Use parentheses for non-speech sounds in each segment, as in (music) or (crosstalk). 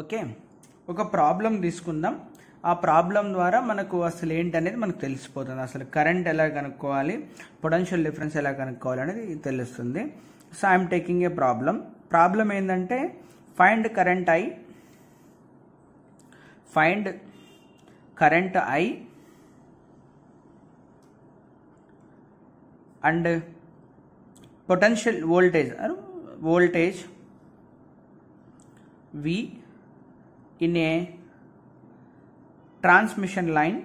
Okay ఒక problem తీసుకుందాం ఆ ప్రాబ్లం ద్వారా మనకు అసలు ఏంటనేది మనకు తెలిసిపోతుంది అసలు కరెంట్ ఎలా కనుక్కోవాలి పొటెన్షియల్ డిఫరెన్స్ ఎలా కనుక్కోవాలి అనేది తెలుస్తుంది so I'm taking a problem problem ఏంటంటే find current I find current I and potential voltage voltage V in a transmission line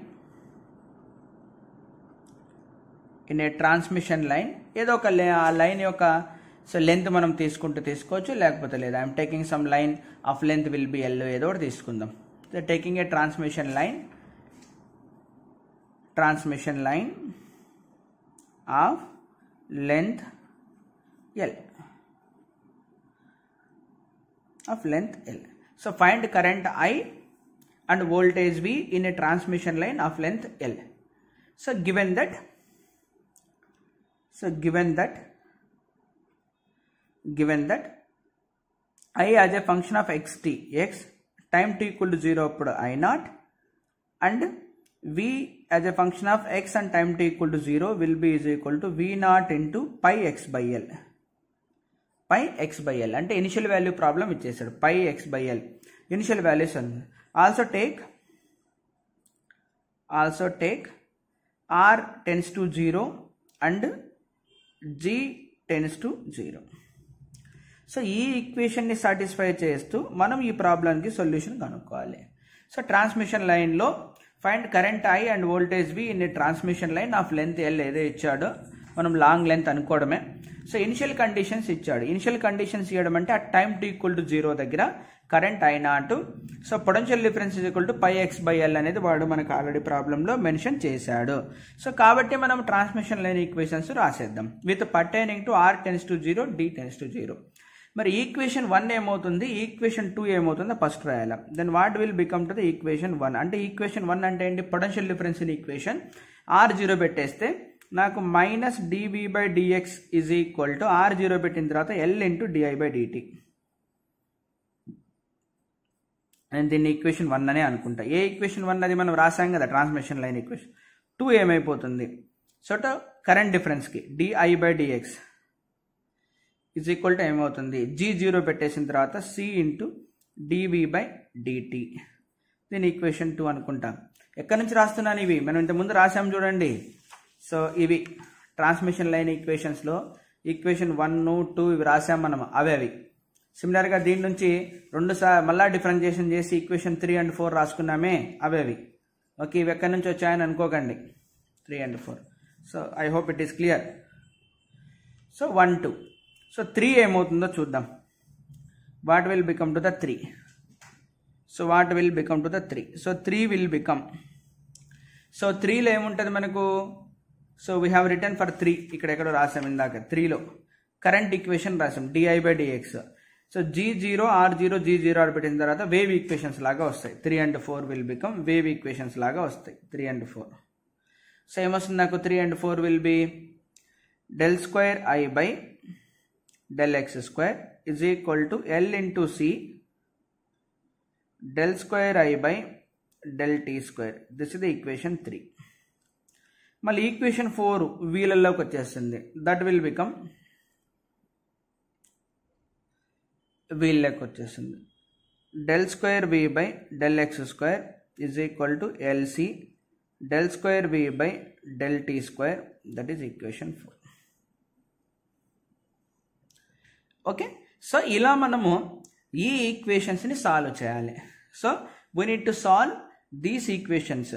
in a transmission line ఏదో ఒక ఆ లైన్ యొక్క సో లెంత్ మనం తీసుకుంటూ తీసుకోవచ్చు లేకపోతే లేదు I'm taking some line of length will be L ఏదో ఒకటి తీసుకుందాం so taking a transmission line transmission line of length L of length L So find current I and voltage V in a transmission line of length L. So given that, so given that, given that I as a function of xt, x time t equal to 0 put I naught and V as a function of x and time t equal to 0 will be is equal to V naught into pi x by L. Pi x by L అంటే initial value problem ఇచ్చేసాడు pi x by L initial values అన్నది also take also take R tends to zero and G tends to zero so ఈ ఈక్వేషన్ని satisfy చేస్తూ మనం ఈ ప్రాబ్లంకి solution కనుక్కోవాలి సో ట్రాన్స్మిషన్ లైన్లో find current I and voltage V in transmission line of length L ఏదో ఇచ్చాడో మనం లాంగ్ లెంత్ అనుకోవడమే సో ఇనిషియల్ కండిషన్స్ ఇచ్చాడు ఇనిషియల్ కండిషన్స్ ఇవ్వడం అంటే ఆ time to equal to zero దగ్గర current I naught so potential difference equal to pi x by L అనేది వాడు మనకు ఆల్రెడీ ప్రాబ్లంలో మెన్షన్ చేశాడు సో కాబట్టి మనం ట్రాన్స్మిషన్ లైన్ ఈక్వేషన్స్ రాసేద్దాం with pertaining to R tends to zero D tends to zero మరి ఈక్వేషన్ వన్ ఏమవుతుంది ఈక్వేషన్ టూ ఏమవుతుందో ఫస్ట్ రాయాలి then what will become to the equation one అంటే ఈక్వేషన్ వన్ అంటే ఏంటి potential difference in equation R zero పెట్టేస్తే నాకు minus dv by dx is equal to R zero పెట్టిన తర్వాత L into di by dt నేను దీన్ని ఈక్వేషన్ వన్ అనే అనుకుంటా ఏ ఈక్వేషన్ వన్ అది మనం రాసాం కదా ట్రాన్స్మిషన్ లైన్ ఈక్వేషన్ టూ ఏమైపోతుంది సో కరెంట్ డిఫరెన్స్కి di by dx is equal to ఏమవుతుంది జీ జీరో పెట్టేసిన తర్వాత C into DV by dt దీని ఈక్వేషన్ టూ అనుకుంటాం ఎక్కడి నుంచి రాస్తున్నాను ఇవి మనం ఇంతకుముందు రాసాం చూడండి సో ఇవి ట్రాన్స్మిషన్ లైన్ ఈక్వేషన్స్లో ఈక్వేషన్ వన్ టూ ఇవి రాసాం మనం అవి అవి సిమిలర్గా దీని నుంచి రెండు సా మళ్ళా డిఫరెన్షియేషన్ చేసి ఈక్వేషన్ త్రీ అండ్ ఫోర్ రాసుకున్నామే అవి అవి ఓకే ఇవి ఎక్కడి నుంచి వచ్చాయని అనుకోకండి three and four so I hope it is clear so one two so three ఏమవుతుందో చూద్దాం what will become to the three so what will become to the three so three will become so త్రీలో ఏముంటుంది మనకు so we have return for three ఇక్కడ ఎక్కడో రాసాం ఇందాక త్రీలో కరెంట్ ఈక్వేషన్ రాసాం di by dx so G zero R zero G zero R పెట్టిన తర్వాత వేవ్ ఈక్వేషన్స్ లాగా వస్తాయి three and four will become wave equations లాగా వస్తాయి త్రీ అండ్ ఫోర్ సో ఏమొస్తుంది నాకు three and four will be del square I by del x square is equal to L into C del square I by del t square this is the equation three మళ్ళీ equation four వీలల్లోకి వచ్చేస్తుంది that will become వీళ్ళకి వచ్చేస్తుంది del square V by del x square is equal to LC del square V by del t square that is equation four okay so ఇలా మనము ఈ ఈక్వేషన్స్ని solve చేయాలి so we need to solve these equations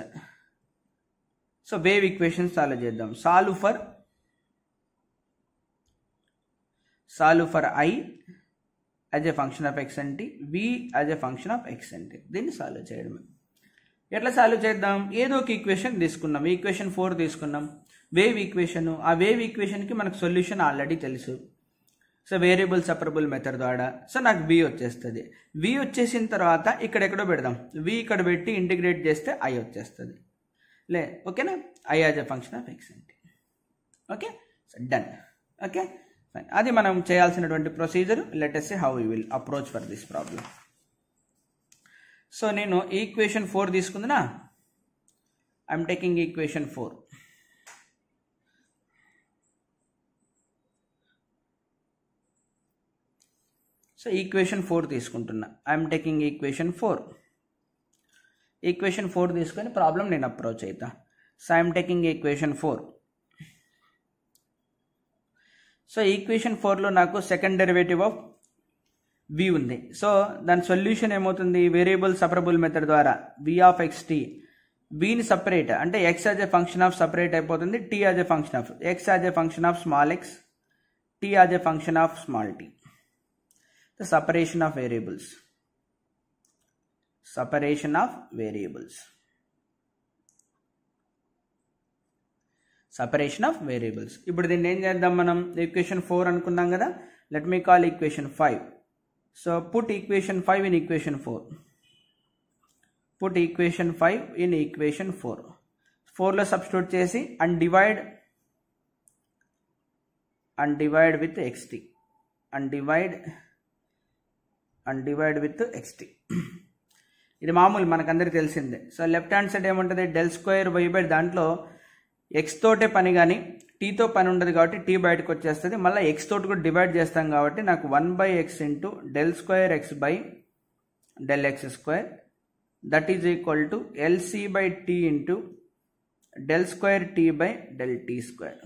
so wave equation solve చేద్దాం solve for solve for I as a function of x అంటే V as a function of x అంటే దీన్ని solve చేయడమే ఎట్లా సాల్వ్ చేద్దాం ఏదో ఒక ఈక్వేషన్ తీసుకున్నాం ఈక్వేషన్ ఫోర్ తీసుకున్నాం వేవ్ ఈక్వేషన్ ఆ వేవ్ ఈక్వేషన్కి మనకు సొల్యూషన్ ఆల్రెడీ తెలుసు సో వేరియబుల్ సపరబుల్ మెథడ్ ద్వారా సో నాకు వి వచ్చేస్తుంది వి వచ్చేసిన తర్వాత ఇక్కడెక్కడో పెడదాం వి ఇక్కడ పెట్టి ఇంటిగ్రేట్ చేస్తే ఐ వచ్చేస్తుంది లే ఓకేనా I as a function of x అంటే okay so done okay fine అది మనం చేయాల్సినటువంటి procedure let's how you will approach for this problem so నేను ఈక్వేషన్ ఫోర్ తీసుకుందినా I'm taking equation four so equation four తీసుకుంటున్నా I'm taking equation four equation four తీసుకొని problem నేను approach అవుతా so I'm taking equation four so equation ఫోర్లో నాకు second derivative of వి ఉంది so దాని సొల్యూషన్ ఏమవుతుంది వేరియబుల్ సపరబుల్ మెథడ్ ద్వారా వి ఆఫ్ ఎక్స్ టీ వీని సపరేట్ అంటే x as a function of separate అయిపోతుంది t as a function of x as a function of small x t as a function of small t the separation of variables separation of variables separation of variables ఇప్పుడు దీన్ని ఏం చేద్దాం మనం equation four అనుకున్నాం కదా let me call equation five so put equation five in equation four put equation five in equation four ఫోర్లో substitute చేసి and divide and divide with x t and divide and divide with x t ఇది మామూలు మనకందరికీ తెలిసిందే so left hand side ఏముంటుంది del square y by దాంట్లో x తోటే పని కానీ టీతో పని ఉండదు కాబట్టి టీ బయటకు వచ్చేస్తుంది మళ్ళీ ఎక్స్ తోటి కూడా డివైడ్ చేస్తాం కాబట్టి నాకు one by x into del square x by del x square that is equal to LC by t into del square t by del t square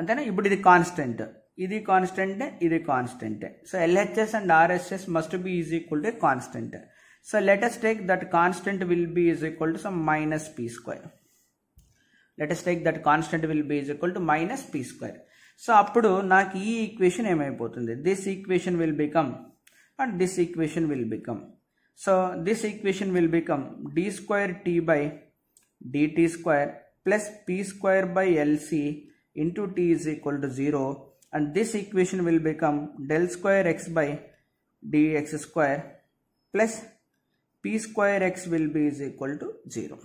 అంతేనా ఇప్పుడు ఇది కాన్స్టెంట్ ఇది కాన్స్టెంట్ ఇది constant so LHS and RHS must be is equal to constant so let's take that constant will be is equal to some minus p square let's take that constant will be is equal to minus p square so అప్పుడు నాకు ఈ equation ఏమైపోతుంది this equation will become and this equation will become so this equation will become d square t by d t square plus p square by LC into t is equal to zero and this equation will become del square x by dx square plus p square x will be is equal to 0.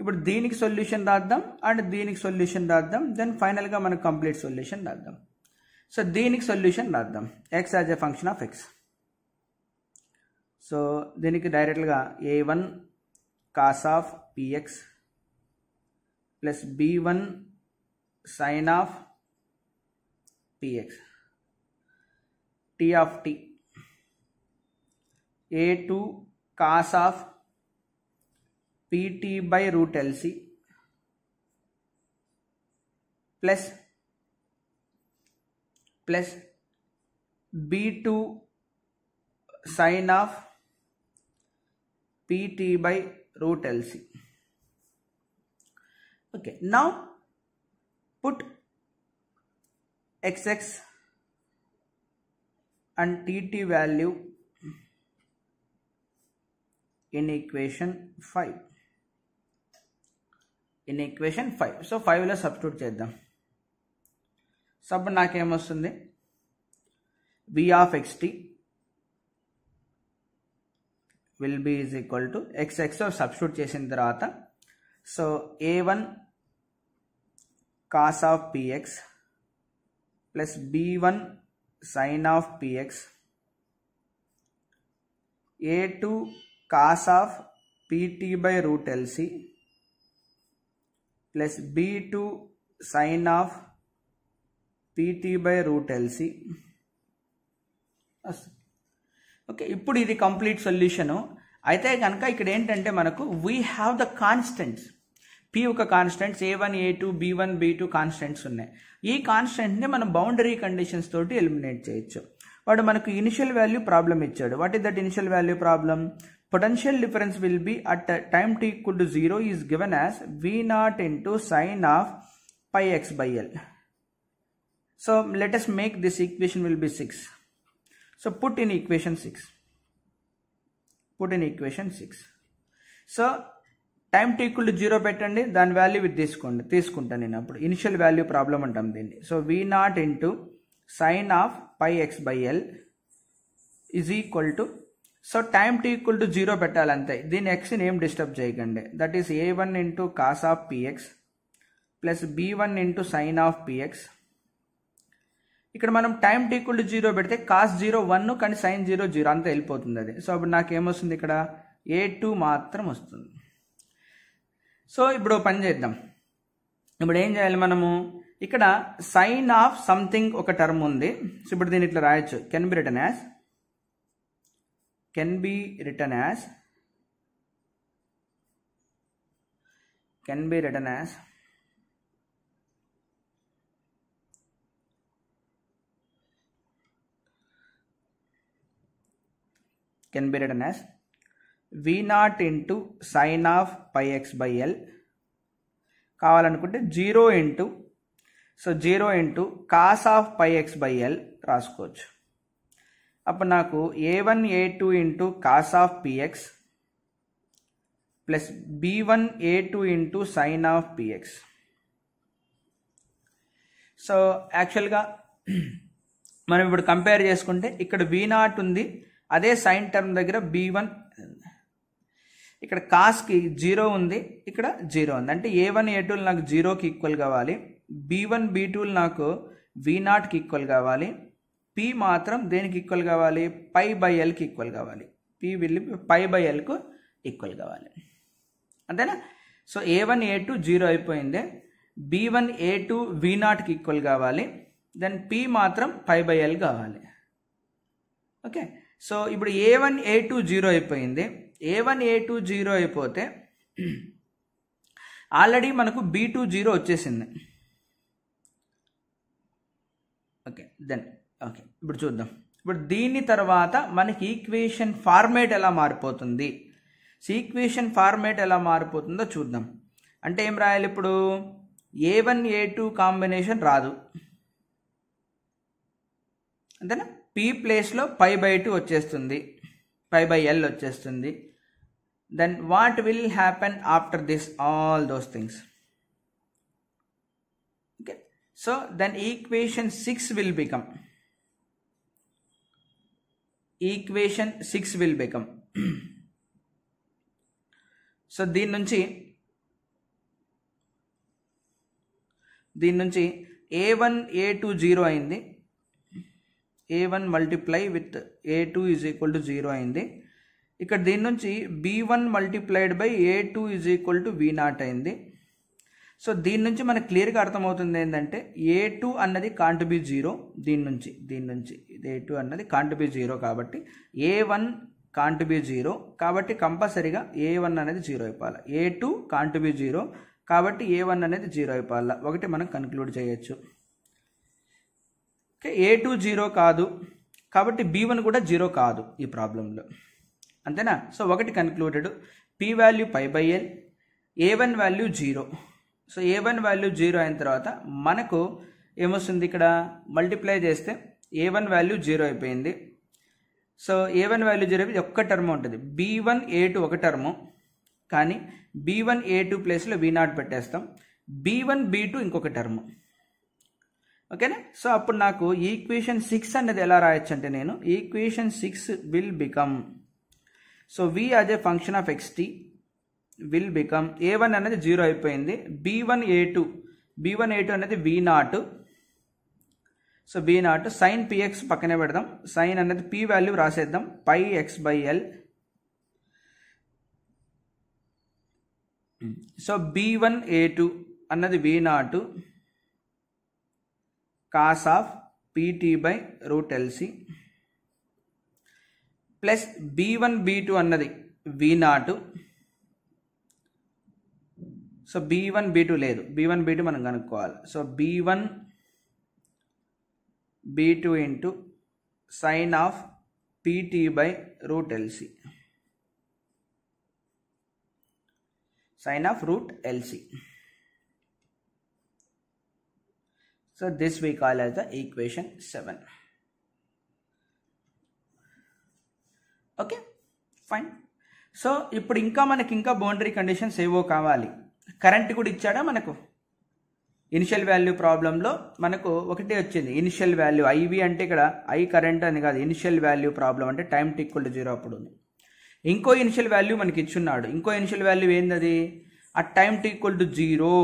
ఇప్పుడు దీనికి solution రాద్దాం and దీనికి solution రాద్దాం then ఫైనల్గా మనం complete solution రాద్దాం so దీనికి solution రాద్దాం x as a function of x so దీనికి డైరెక్ట్గా A one cos of p x plus B one sine of px t of t a2 cos of pt by root lc plus plus b2 sin of pt by root lc okay now put xx and t t value in equation five in equation five so ఫైవ్లో substitute చేద్దాం సబ్ నాకేమొస్తుంది V of x t will be is equal to x x substitute చేసిన తర్వాత so A one cos of p x plus B one sine of p x A two cos of p t by root LC plus B two sine of p t by root LC okay ఇప్పుడు ఇది complete solution అయితే కనుక ఇక్కడ ఏంటంటే మనకు we have the constants p ఒక constants A one A two B one B two constants ఉన్నాయి ఈ కాన్స్టెంట్ని మనం బౌండరీ కండిషన్స్ తోటి ఎలిమినేట్ చేయొచ్చు వాడు మనకు ఇనిషియల్ వాల్యూ ప్రాబ్లం ఇచ్చాడు what is that initial value problem potential difference will be at time t could zero is given as V naught into sine of pi x by L so let's make this equation will be six so put in equation six put in equation six so time to equal zero పెట్టండి దాని value with తీసుకోండి తీసుకుంటాను నేను అప్పుడు initial value problem అంటాం దీన్ని so V naught into sine of pi x by L is equal to so time to equal to zero పెట్టాలంతే దీని ఎక్స్ని ఏం డిస్టర్బ్ చేయకండి that is A one into cos of p x plus B one into sine of p x ఇక్కడ మనం time to equal to zero పెడితే cos zero one కానీ sine zero zero అంతా వెళ్ళిపోతుంది అది సో అప్పుడు నాకు ఏమొస్తుంది ఇక్కడ ఏ టూ మాత్రం వస్తుంది సో ఇప్పుడు పని చేద్దాం ఇప్పుడు ఏం చేయాలి మనము ఇక్కడ సైన్ ఆఫ్ సంథింగ్ ఒక టర్మ్ ఉంది సో ఇప్పుడు దీన్ని ఇట్లా రాయొచ్చు can be written as can be written as can be written as can be written as V naught into sine of pi x by L కావాలనుకుంటే zero into so zero into cos of pi x by L రాసుకోవచ్చు అప్పుడు నాకు A one A two into cos of p x plus B one A two into sine of p x so యాక్చువల్గా మనం ఇప్పుడు compare చేసుకుంటే ఇక్కడ వి naught ఉంది అదే సైన్ టర్మ్ దగ్గర బి వన్ ఇక్కడ కాస్కి జీరో ఉంది ఇక్కడ జీరో ఉంది అంటే ఏ వన్ ఏ టూలు నాకు జీరోకి ఈక్వల్ కావాలి బీ వన్ బీ టూలు నాకు వి నాట్కి ఈక్వల్ కావాలి పి మాత్రం దేనికి ఈక్వల్ కావాలి పై బై ఎల్కి ఈక్వల్ కావాలి పి విల్లి పై బై ఎల్కు ఈక్వల్ కావాలి అంతేనా so A one A two zero అయిపోయింది B one A two V నాట్కి ఈక్వల్ కావాలి దెన్ పి మాత్రం పై బై ఎల్ కావాలి ఓకే సో ఇప్పుడు A one A two zero అయిపోయింది A one A two zero అయిపోతే ఆల్రెడీ మనకు బి టూ జీరో వచ్చేసింది ఓకే దెన్ ఓకే ఇప్పుడు చూద్దాం ఇప్పుడు దీని తర్వాత మనకి ఈక్వేషన్ ఫార్మేట్ ఎలా మారిపోతుంది ఈక్వేషన్ ఫార్మేట్ ఎలా మారిపోతుందో చూద్దాం అంటే ఏం రాయాలి ఇప్పుడు A one A two combination రాదు అంతేనా పీ ప్లేస్లో పై బై టూ వచ్చేస్తుంది పై బై ఎల్ వచ్చేస్తుంది then what will happen after this all those things okay so then equation 6 will become equation 6 will become (clears throat) so din nunchi din nunchi a1 a2 0 the. a1 multiply with a2 is equal to 0 the. ఇక్కడ దీని నుంచి B one multiplied by A two is equal to V naught అయింది so దీని నుంచి మనకు క్లియర్గా అర్థమవుతుంది ఏంటంటే ఏ టూ అన్నది కాంట్ బి జీరో దీని నుంచి దీని నుంచి ఏ టూ అన్నది కాంట్ బి జీరో కాబట్టి A one can't be zero కాబట్టి కంపల్సరీగా ఏ వన్ అనేది జీరో అయిపోవాలి A two can't be zero కాబట్టి ఏ వన్ అనేది జీరో అయిపోవాలి ఒకటి మనం కన్క్లూడ్ చేయొచ్చు ఓకే ఏ టూ జీరో కాదు కాబట్టి బీ వన్ కూడా జీరో కాదు ఈ ప్రాబ్లంలో అంతేనా సో ఒకటి concluded p value pi by n A one value zero so A one value zero అయిన తర్వాత మనకు ఏమొస్తుంది ఇక్కడ మల్టిప్లై చేస్తే ఏ వన్ వాల్యూ జీరో అయిపోయింది so A one value zero ఒక్క టర్మ్ ఉంటుంది బీ వన్ ఏ టూ ఒక టర్ము కానీ బీ వన్ ఏ టూ ప్లేస్లో బీ నాట్ పెట్టేస్తాం బీ వన్ బీ టూ ఇంకొక టర్మ్ ఓకేనా సో అప్పుడు నాకు ఈక్వేషన్ సిక్స్ అనేది ఎలా రాయొచ్చు అంటే నేను equation six will become so V as a function of x t will become A one అనేది జీరో అయిపోయింది B one A two B one A two అనేది V naught so B naught sine p x పక్కనే పెడదాం sine అనేది p value రాసేద్దాం pi x by L so B one A two అన్నది V naught cos of p t by root LC plus B one be two అన్నది V naught so B one be two లేదు B one be two మనం కనుక్కోవాలి so B one be two into sine of p t by root LC sine of root LC so this we call as the equation seven okay fine so ఇప్పుడు ఇంకా మనకి ఇంకా boundary conditions ఏవో కావాలి current కూడా ఇచ్చాడా మనకు ఇనిషియల్ వాల్యూ ప్రాబ్లంలో మనకు ఒకటే వచ్చింది ఇనిషియల్ వాల్యూ ఐవి అంటే ఇక్కడ ఐ కరెంట్ అని కాదు ఇనిషియల్ వాల్యూ ప్రాబ్లం అంటే టైం టిక్వల్ టు జీరో అప్పుడు ఉంది ఇంకో ఇనిషియల్ వాల్యూ మనకి ఇచ్చున్నాడు ఇంకో ఇనిషియల్ వాల్యూ అది ఆ time t equal to zero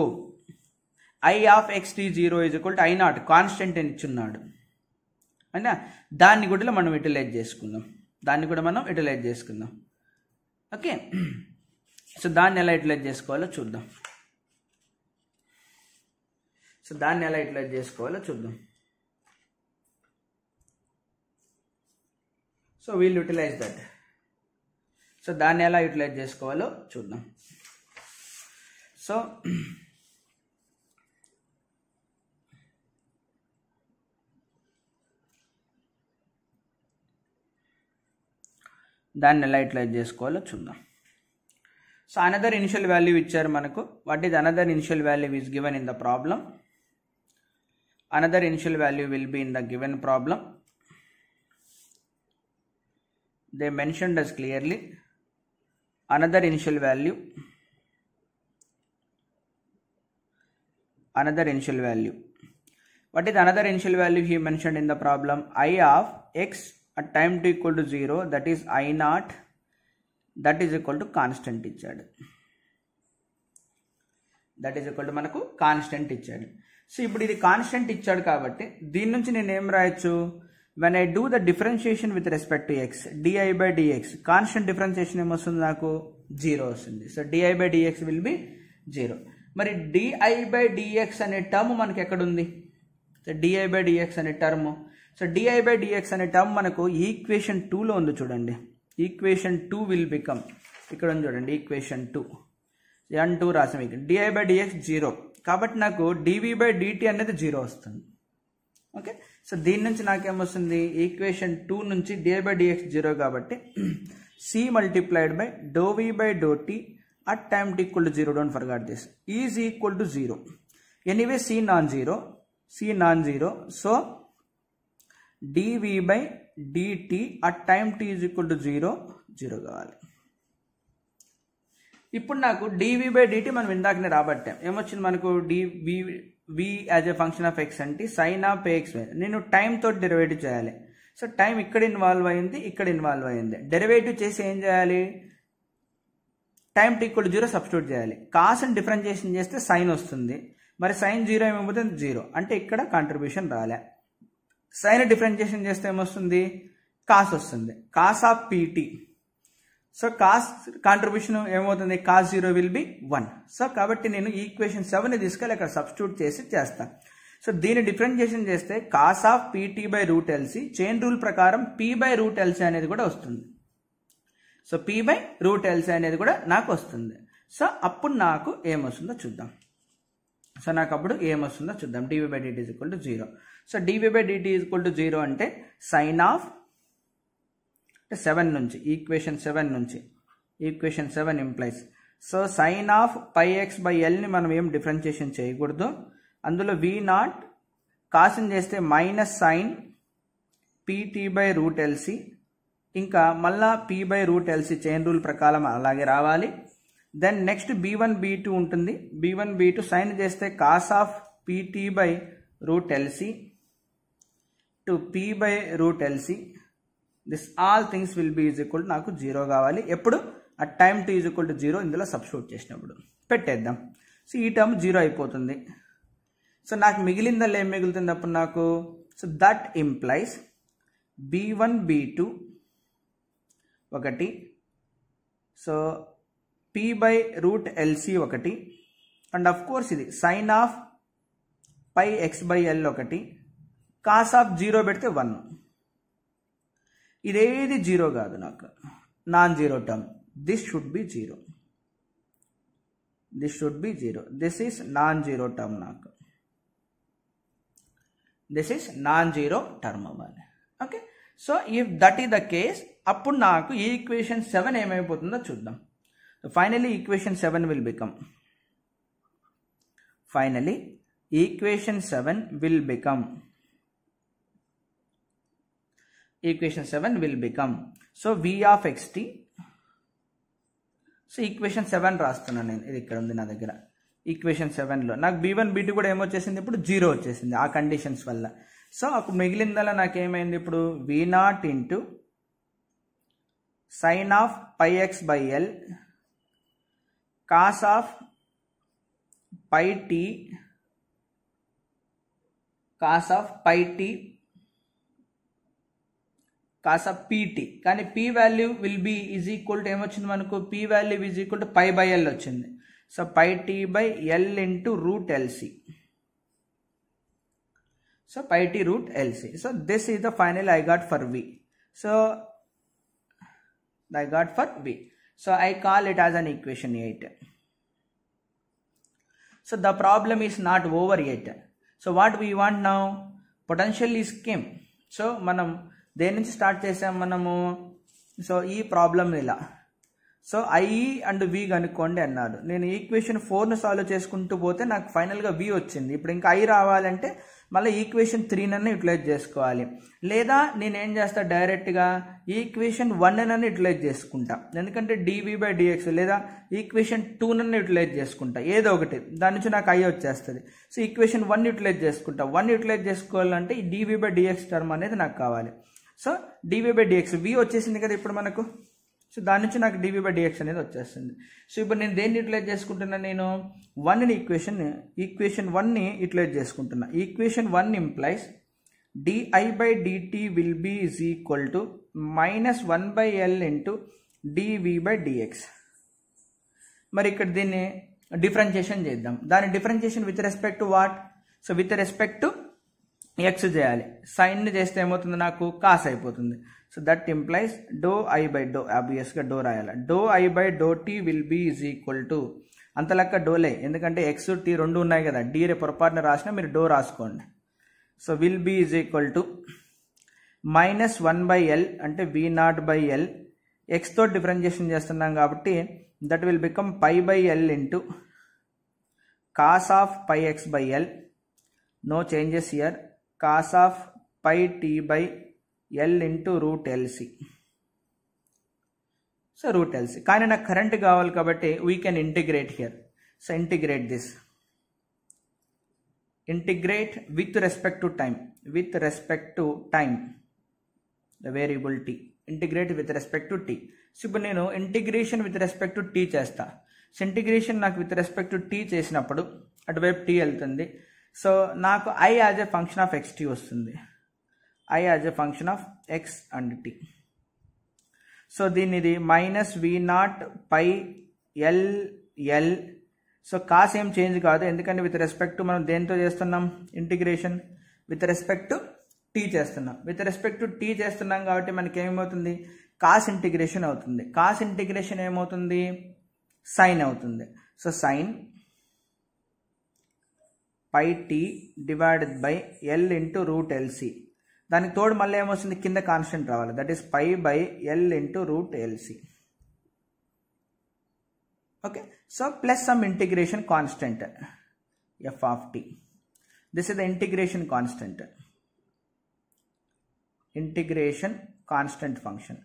I of x t zero is equal to I naught constant అని ఇచ్చున్నాడు అయినా దాన్ని కూడా మనం యూటిలైజ్ చేసుకుందాం దాన్ని కూడా మనం యూటిలైజ్ చేసుకుందాం ఓకే సో దాన్ని ఎలా యూటిలైజ్ చేసుకోవాలో చూద్దాం సో దాన్ని ఎలా యూటిలైజ్ చేసుకోవాలో చూద్దాం so we'll utilize that so దాన్ని ఎలా యూటిలైజ్ చేసుకోవాలో చూద్దాం సో దాన్ని ఎలా యూటిలైజ్ చేసుకోవాలో చూద్దాం సో అనదర్ ఇనిషియల్ వాల్యూ ఇచ్చారు మనకు what is another initial value is given in the problem another initial value will be in the given problem they mention does clearly another initial value another initial value what is another initial value he mention in the problem I of x at time to equal to zero that is I naught that is equal to constant ఇచ్చాడు that is equal to మనకు constant ఇచ్చాడు so ఇప్పుడు ఇది constant ఇచ్చాడు కాబట్టి దీని నుంచి నేను ఏం రాయొచ్చు when I do the differentiation with respect to x d I by d x constant differentiation ఏమొస్తుంది నాకు జీరో వస్తుంది so d I by d x will be zero మరి డిఐ బై డిఎక్స్ అనే టర్మ్ మనకి ఎక్కడుంది డిఐ బై డిఎక్స్ అనే term so d I by d x అనే term మనకు ఈక్వేషన్ టూలో ఉంది చూడండి ఈక్వేషన్ టూ విల్ బికమ్ ఇక్కడ ఉంది చూడండి ఈక్వేషన్ టూ ఎన్ టూ రాసాం ఇక్కడ డిఐ బై డిఎక్స్ జీరో కాబట్టి నాకు డివి బై డిటి అనేది జీరో వస్తుంది ఓకే సో దీని నుంచి నాకేమొస్తుంది ఈక్వేషన్ టూ నుంచి డిఐ బై డిఎక్స్ జీరో కాబట్టి సి మల్టిప్లైడ్ బై డో బై డోటి at time to equal to zero don't forget this is equal to zero anyway C non zero C non zero so DV by d t at time t is equal to zero zero కావాలి ఇప్పుడు నాకు d V by DT మనం ఇందాకనే రాబట్టాం ఏమొచ్చింది మనకు d v V as a function of x అంటే sine of x y నేను టైంతో డెరివేటివ్ చేయాలి సో టైం ఇక్కడ ఇన్వాల్వ్ అయింది ఇక్కడ ఇన్వాల్వ్ అయింది డెరివేటివ్ చేసి ఏం చేయాలి టైం టీక్వల్ జీరో సబ్స్టిట్యూట్ చేయాలి కాస్ని డిఫరెన్షియేషన్ చేస్తే సైన్ వస్తుంది మరి సైన్ జీరో ఏమైపోతే జీరో అంటే ఇక్కడ కాంట్రిబ్యూషన్ రాలే సైన్ డిఫరెన్షియేషన్ చేస్తే ఏమొస్తుంది కాస్ వస్తుంది cos of p t so cos contribution ఏమవుతుంది cos zero will be one so కాబట్టి నేను ఈక్వేషన్ సెవెన్ తీసుకెళ్ళి అక్కడ సబ్స్టిట్యూట్ చేసి చేస్తాను సో దీన్ని డిఫరెన్షియేషన్ చేస్తే cos of p t by root l c chain rule ప్రకారం పీ బై రూట్ ఎల్సీ అనేది కూడా వస్తుంది so p by root l c అనేది కూడా నాకు వస్తుంది సో అప్పుడు నాకు ఏమొస్తుందో చూద్దాం సో నాకు అప్పుడు ఏమొస్తుందో చూద్దాం d v by d t is equal to zero so d y by d t equal to zero అంటే సైన్ ఆఫ్ అంటే సెవెన్ నుంచి ఈక్వేషన్ సెవెన్ నుంచి equation seven implies so sine of pi x by ఎల్ని మనం ఏం డిఫరెన్షియేషన్ చేయకూడదు అందులో వి నాట్ కాసిన్ చేస్తే minus sine p t by root l c ఇంకా మళ్ళా p by root l c chain rule ప్రకారం అలాగే రావాలి then next b one be two ఉంటుంది B one be two sine చేస్తే cos of p t by root l c to p by root l c this all things will be is equal to నాకు zero కావాలి ఎప్పుడు ఆ time to is equal to zero ఇందులో substitute చేసినప్పుడు పెట్టేద్దాం so ఈ term zero అయిపోతుంది సో నాకు మిగిలిందల్లా ఏం మిగులుతుంది అప్పుడు నాకు so that implies b one B two ఒకటి so p by root l c ఒకటి అండ్ అఫ్ కోర్స్ ఇది sine of pi x by l ఒకటి కాస్ ఆఫ్ జీరో పెడితే వన్ ఇదేది జీరో కాదు నాకు non zero term this should be zero this should be zero this is non zero term నాకు this is non zero term అవ్వాలి okay so if that is the case అప్పుడు నాకు ఈ equation seven ఏమైపోతుందో చూద్దాం finally equation seven will become finally equation seven will become equation 7 will become. So, V of xt. So equation seven రాస్తున్నాను నేను ఇది ఇక్కడ ఉంది నా దగ్గర ఈక్వేషన్ సెవెన్లో నాకు బీ వన్ బీ టూ కూడా ఏమొచ్చేసింది ఇప్పుడు జీరో వచ్చేసింది ఆ కండిషన్స్ వల్ల సో అప్పుడు మిగిలిందల్లా ఏమైంది ఇప్పుడు V naught into sine of pi x by l cos of pi t cos of pi t కాస్త పిటి కానీ p value will be is equal to ఏమొచ్చింది మనకు p value is equal to pi by l వచ్చింది so pi t by l into root LC so pi t root l c so this is the final I got for V so I got for V so I call it as an equation eight so the problem is not over eight so what we want now potential ఈ scheme so మనం దేని నుంచి start చేసాం మనము so ఈ problem ఇలా so I and we కనుక్కోండి అన్నారు నేను ఈక్వేషన్ ఫోర్ను సాల్వ్ చేసుకుంటూ పోతే నాకు ఫైనల్గా వి వచ్చింది ఇప్పుడు ఇంకా ఐ రావాలంటే మళ్ళీ ఈక్వేషన్ నన్ను యూటిలైజ్ చేసుకోవాలి లేదా నేనేం చేస్తా డైరెక్ట్గా ఈక్వేషన్ వన్ నన్ను యూటిలైజ్ చేసుకుంటా ఎందుకంటే డివి బై డిఎక్స్ లేదా ఈక్వేషన్ టూ నన్ను యూటిలైజ్ చేసుకుంటా ఏదో ఒకటి దాని నుంచి నాకు ఐ వచ్చేస్తుంది సో ఈక్వేషన్ వన్ యూటిలైజ్ చేసుకుంటా వన్ యూటిలైజ్ చేసుకోవాలంటే ఈ డివి బై డిఎక్స్ టర్మ్ అనేది నాకు కావాలి so DV by d x V వచ్చేసింది కదా ఇప్పుడు మనకు సో దాని నుంచి నాకు డివి బై డిఎక్స్ అనేది వచ్చేస్తుంది సో ఇప్పుడు నేను దేన్ని యూటిలైజ్ చేసుకుంటున్నా నేను వన్ని ఈక్వేషన్ ఈక్వేషన్ వన్ని యూటిలైజ్ చేసుకుంటున్నా equation one implies d i by d t will be is equal to minus one by l into DV by d x మరి ఇక్కడ దీన్ని డిఫరెన్షియేషన్ చేద్దాం దాని differentiation with respect to what so with respect to x చేయాలి సైన్ని చేస్తే ఏమవుతుంది నాకు కాస్ అయిపోతుంది so that implies do i by do అబియస్గా డో రాయాలి do i by do t will be is equal to అంత లెక్క డోలే ఎందుకంటే ఎక్స్ టీ రెండు ఉన్నాయి కదా డీ రే పొరపాటున రాసినా మీరు డో రాసుకోండి so will be is equal to minus one by L అంటే వి నాట్ బై ఎల్ ఎక్స్తో డిఫరెన్షియేషన్ చేస్తున్నాం కాబట్టి that will become pi by l into cos of pi x by l no changes here cos of pi t by l into root LC so root l c కానీ నాకు current కావాలి కాబట్టి we can integrate here so integrate this integrate with respect to time with respect to time the variable t integrate with respect to t so ఇప్పుడు నేను integration with respect to t చేస్తా so integration నాకు with respect to t చేసినప్పుడు అటువైపు t వెళ్తుంది so నాకు i as a function of x t వస్తుంది i as a function of x and t so దీనిది minus V naught pi l l so cos ఏం change కాదు ఎందుకంటే with respect మనం దేంతో చేస్తున్నాం ఇంటిగ్రేషన్ విత్ రెస్పెక్ట్ టీ చేస్తున్నాం with respect t చేస్తున్నాం కాబట్టి మనకి ఏమవుతుంది కాస్ ఇంటిగ్రేషన్ అవుతుంది కాస్ ఇంటిగ్రేషన్ ఏమవుతుంది సైన్ అవుతుంది so sine pi t divided by l into root l c దానికి తోడు మళ్ళీ ఏమొస్తుంది కింద కాన్స్టెంట్ రావాలి that is pi by l into root LC okay so plus some integration constant f of t this is the integration constant integration constant function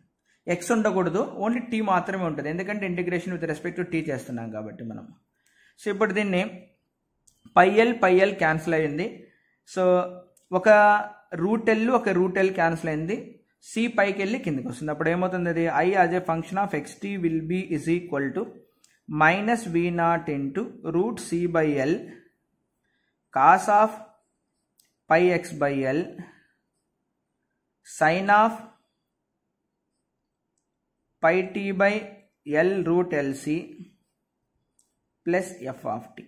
x ఉండకూడదు only t మాత్రమే ఉంటుంది ఎందుకంటే integration with respect to tea చేస్తున్నాం కాబట్టి మనం so ఇప్పుడు దీన్ని pi l pi l cancel అయ్యింది సో ఒక రూట్ ఎల్ ఒక రూట్ ఎల్ క్యాన్సిల్ అయింది సి పైకి వెళ్ళి కిందకి వస్తుంది అప్పుడు ఏమవుతుంది అది i as a function of x t will be is equal to minus V naught into root c by l cos of pi x by l sine of pi t by l root LC plus f of t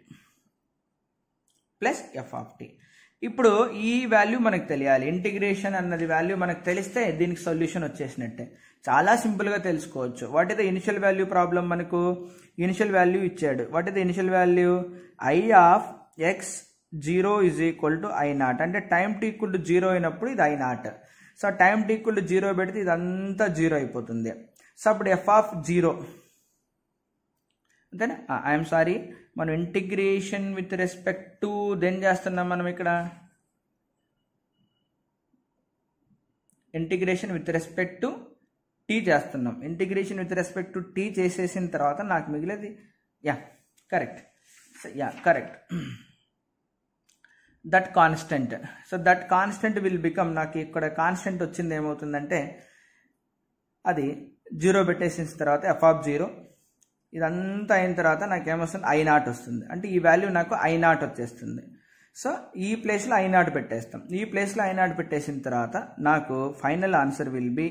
plus f of tea ఇప్పుడు ఈ value మనకు తెలియాలి integration అన్నది value మనకు తెలిస్తే దీనికి solution వచ్చేసినట్టే చాలా సింపుల్గా తెలుసుకోవచ్చు what is the initial value problem మనకు ఇనిషియల్ వాల్యూ ఇచ్చాడు what is the initial value i of x zero is equal to I naught అంటే time t equal to zero అయినప్పుడు ఇది i naught so time t equal to zero పెడితే ఇదంతా zero అయిపోతుంది so అప్పుడు f of zero అంతేనా I'm ah, sorry మనం integration with respect to then చేస్తున్నాం మనం ఇక్కడ integration with respect to tea చేస్తున్నాం integration with respect to t చేసేసిన తర్వాత నాకు మిగిలేది yeah correct yeah correct that constant so that constant will become నాకు ఇక్కడ కాన్స్టెంట్ వచ్చింది ఏమవుతుందంటే అది జీరో పెట్టేసిన తర్వాత ఎఫ్ ఆఫ్ జీరో ఇదంతా అయిన తర్వాత నాకు ఏమొస్తుంది ఐ నాట్ వస్తుంది అంటే ఈ వాల్యూ నాకు ఐ నాట్ వచ్చేస్తుంది సో ఈ ప్లేస్లో ఐ నాట్ పెట్టేస్తాం ఈ ప్లేస్లో ఐ నాట్ పెట్టేసిన తర్వాత నాకు final answer will be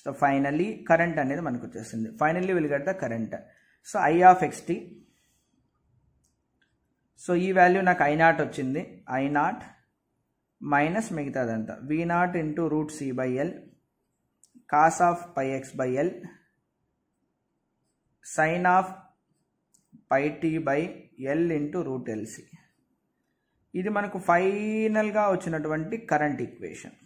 so finally current అనేది మనకు వచ్చేస్తుంది finally will get the current so i of x t so ఈ వాల్యూ నాకు ఐ నాట్ వచ్చింది ఐ నాట్ మైనస్ మిగతాదంతా V naught into root c by l cos of pi x by l sine of t by l into root l c ఇది మనకు ఫైనల్గా వచ్చినటువంటి current equation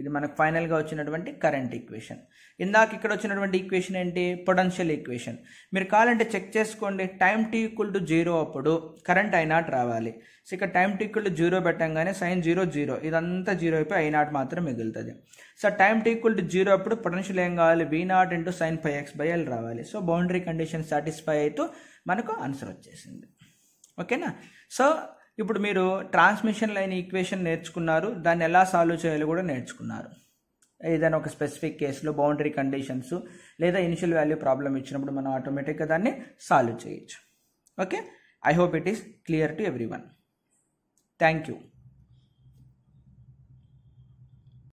ఇది మనకు ఫైనల్గా వచ్చినటువంటి కరెంట్ ఈక్వేషన్ ఇందాక ఇక్కడ వచ్చినటువంటి ఈక్వేషన్ ఏంటి పొటెన్షియల్ ఈక్వేషన్ మీరు కావాలంటే చెక్ చేసుకోండి time t equal to zero అప్పుడు కరెంట్ నాట్ రావాలి సో ఇక్కడ time t equal to zero పెట్టంగానే సైన్ జీరో జీరో ఇదంతా జీరో అయిపోయి నాట్ మాత్రం మిగులుతుంది so time t equal to zero అప్పుడు పొటెన్షియల్ ఏం కావాలి V naught into sine five x by l రావాలి సో బౌండరీ కండిషన్ సాటిస్ఫై అవుతూ మనకు ఆన్సర్ వచ్చేసింది ఓకేనా సో ఇప్పుడు మీరు ట్రాన్స్మిషన్ లైన్ ఈక్వేషన్ నేర్చుకున్నారు దాన్ని ఎలా సాల్వ్ చేయాలో కూడా నేర్చుకున్నారు ఏదైనా ఒక స్పెసిఫిక్ కేసులో బౌండరీ కండిషన్స్ లేదా ఇనిషియల్ వాల్యూ ప్రాబ్లం ఇచ్చినప్పుడు మనం ఆటోమేటిక్గా దాన్ని సాల్వ్ చేయొచ్చు okay I hope it is clear to everyone thank you